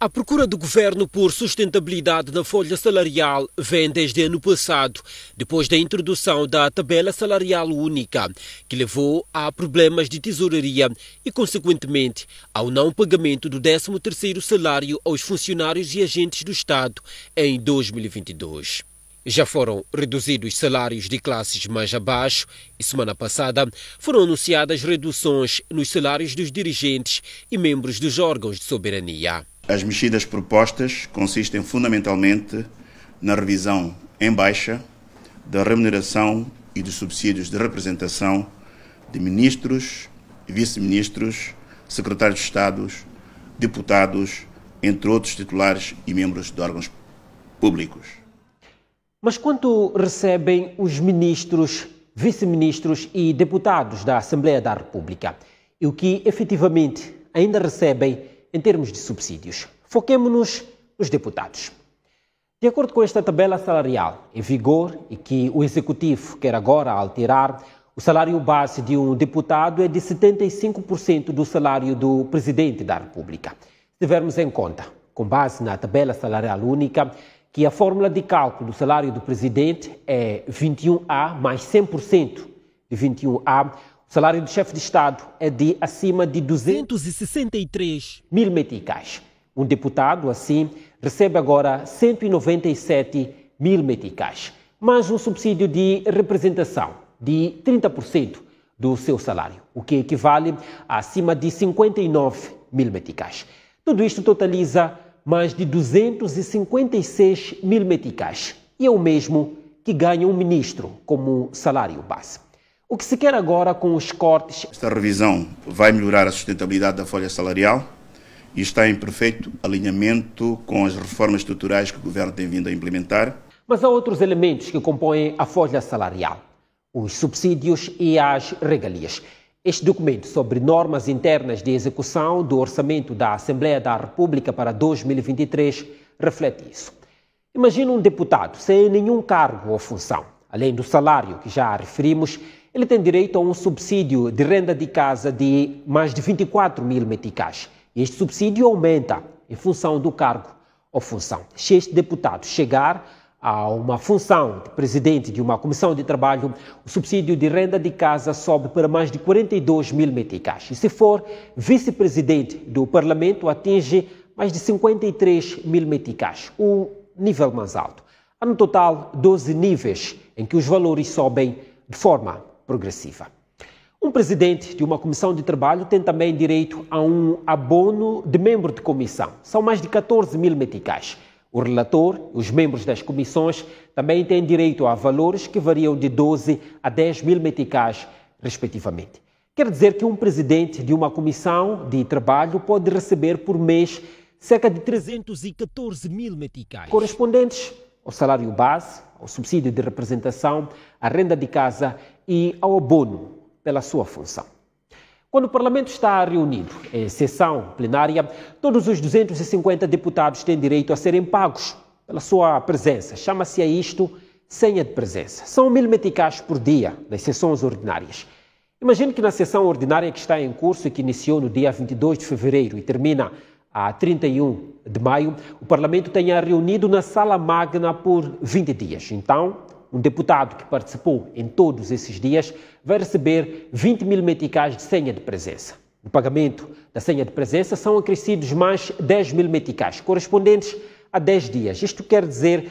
A procura do governo por sustentabilidade na folha salarial vem desde ano passado, depois da introdução da tabela salarial única, que levou a problemas de tesouraria e, consequentemente, ao não pagamento do 13º salário aos funcionários e agentes do Estado em 2022. Já foram reduzidos salários de classes mais abaixo e, semana passada, foram anunciadas reduções nos salários dos dirigentes e membros dos órgãos de soberania. As mexidas propostas consistem fundamentalmente na revisão em baixa da remuneração e dos subsídios de representação de ministros, vice-ministros, secretários de Estado, deputados, entre outros titulares e membros de órgãos públicos. Mas quanto recebem os ministros, vice-ministros e deputados da Assembleia da República? E o que efetivamente ainda recebem em termos de subsídios. Foquemos-nos nos deputados. De acordo com esta tabela salarial em vigor e que o Executivo quer agora alterar, o salário base de um deputado é de 75% do salário do Presidente da República. Se tivermos em conta, com base na tabela salarial única, que a fórmula de cálculo do salário do Presidente é 21A mais 100% de 21A, o salário do chefe de Estado é de acima de 263 mil meticais. Um deputado, assim, recebe agora 197 mil meticais, mais um subsídio de representação de 30% do seu salário, o que equivale a acima de 59 mil meticais. Tudo isto totaliza mais de 256 mil meticais e é o mesmo que ganha um ministro como salário base. O que se quer agora com os cortes? Esta revisão vai melhorar a sustentabilidade da folha salarial e está em perfeito alinhamento com as reformas estruturais que o governo tem vindo a implementar. Mas há outros elementos que compõem a folha salarial: os subsídios e as regalias. Este documento sobre normas internas de execução do orçamento da Assembleia da República para 2023 reflete isso. Imagina um deputado sem nenhum cargo ou função. Além do salário que já referimos, ele tem direito a um subsídio de renda de casa de mais de 24 mil meticais. este subsídio aumenta em função do cargo ou função. Se este deputado chegar a uma função de presidente de uma comissão de trabalho, o subsídio de renda de casa sobe para mais de 42 mil meticais. E se for vice-presidente do parlamento, atinge mais de 53 mil meticais, o um nível mais alto. Há no total 12 níveis em que os valores sobem de forma progressiva. Um presidente de uma comissão de trabalho tem também direito a um abono de membro de comissão. São mais de 14 mil meticais. O relator e os membros das comissões também têm direito a valores que variam de 12 a 10 mil meticais, respectivamente. Quer dizer que um presidente de uma comissão de trabalho pode receber por mês cerca de 314 mil meticais, correspondentes ao salário base, ao subsídio de representação, à renda de casa e ao abono pela sua função. Quando o Parlamento está reunido em sessão plenária, todos os 250 deputados têm direito a serem pagos pela sua presença. Chama-se a isto senha de presença. São mil meticais por dia nas sessões ordinárias. Imagine que na sessão ordinária que está em curso e que iniciou no dia 22 de fevereiro e termina a 31 de maio, o Parlamento tenha reunido na sala magna por 20 dias. Então, um deputado que participou em todos esses dias, vai receber 20 mil meticais de senha de presença. No pagamento da senha de presença são acrescidos mais 10 mil meticais, correspondentes a 10 dias. Isto quer dizer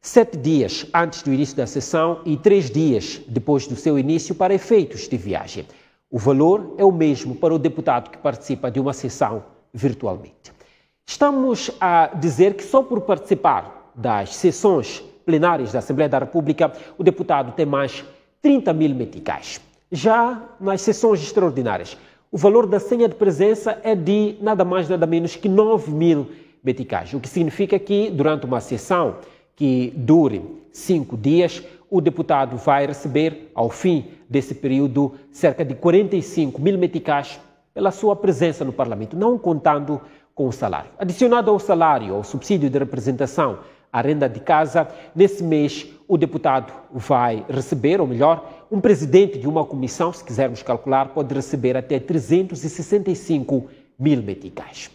sete dias antes do início da sessão e três dias depois do seu início para efeitos de viagem. O valor é o mesmo para o deputado que participa de uma sessão virtualmente. Estamos a dizer que só por participar das sessões plenários da Assembleia da República, o deputado tem mais 30 mil meticais. Já nas sessões extraordinárias, o valor da senha de presença é de nada mais, nada menos que 9 mil meticais, o que significa que, durante uma sessão que dure cinco dias, o deputado vai receber, ao fim desse período, cerca de 45 mil meticais pela sua presença no Parlamento, não contando com o salário. Adicionado ao salário, ao subsídio de representação a renda de casa. Nesse mês, o deputado vai receber, ou melhor, um presidente de uma comissão, se quisermos calcular, pode receber até 365 mil meticais.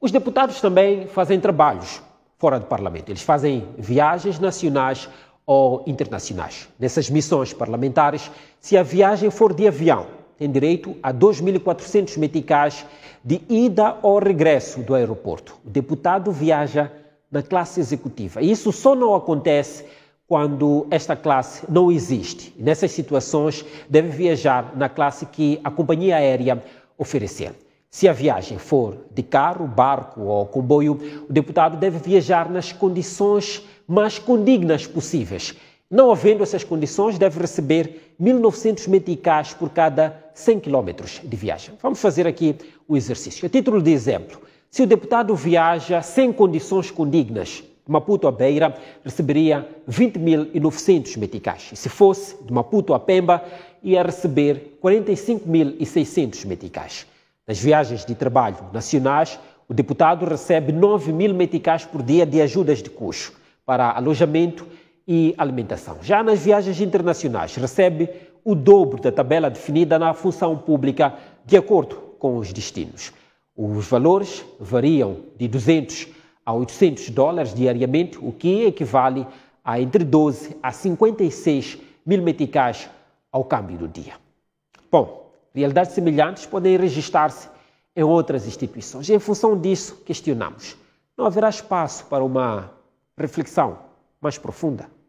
Os deputados também fazem trabalhos fora do parlamento. Eles fazem viagens nacionais ou internacionais. Nessas missões parlamentares, se a viagem for de avião, tem direito a 2.400 meticais de ida ou regresso do aeroporto. O deputado viaja da classe executiva. E isso só não acontece quando esta classe não existe. Nessas situações, deve viajar na classe que a companhia aérea oferecer. Se a viagem for de carro, barco ou comboio, o deputado deve viajar nas condições mais condignas possíveis. Não havendo essas condições, deve receber 1.900 meticais por cada 100 km de viagem. Vamos fazer aqui o exercício. A título de exemplo, se o deputado viaja sem condições condignas, de Maputo a Beira receberia 20.900 meticais. E se fosse de Maputo a Pemba, ia receber 45.600 meticais. Nas viagens de trabalho nacionais, o deputado recebe 9.000 meticais por dia de ajudas de custo para alojamento e alimentação. Já nas viagens internacionais, recebe o dobro da tabela definida na função pública, de acordo com os destinos. Os valores variam de 200 a 800 dólares diariamente, o que equivale a entre 12 a 56 mil meticais ao câmbio do dia. Bom, realidades semelhantes podem registrar-se em outras instituições. E em função disso, questionamos: não haverá espaço para uma reflexão mais profunda?